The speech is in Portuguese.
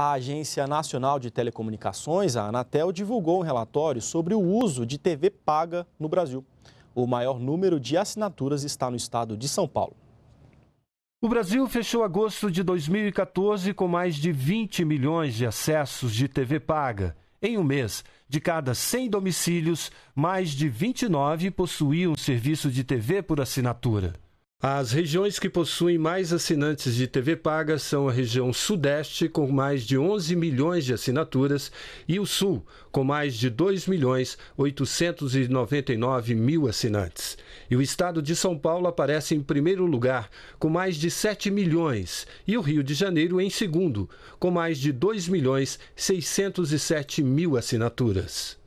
A Agência Nacional de Telecomunicações, a Anatel, divulgou um relatório sobre o uso de TV paga no Brasil. O maior número de assinaturas está no estado de São Paulo. O Brasil fechou agosto de 2014 com mais de 20 milhões de acessos de TV paga. Em um mês, de cada 100 domicílios, mais de 29 possuíam serviço de TV por assinatura. As regiões que possuem mais assinantes de TV paga são a região Sudeste, com mais de 11 milhões de assinaturas, e o Sul, com mais de 2 milhões 899 mil assinantes. E o estado de São Paulo aparece em primeiro lugar, com mais de 7 milhões, e o Rio de Janeiro em segundo, com mais de 2 milhões 607 mil assinaturas.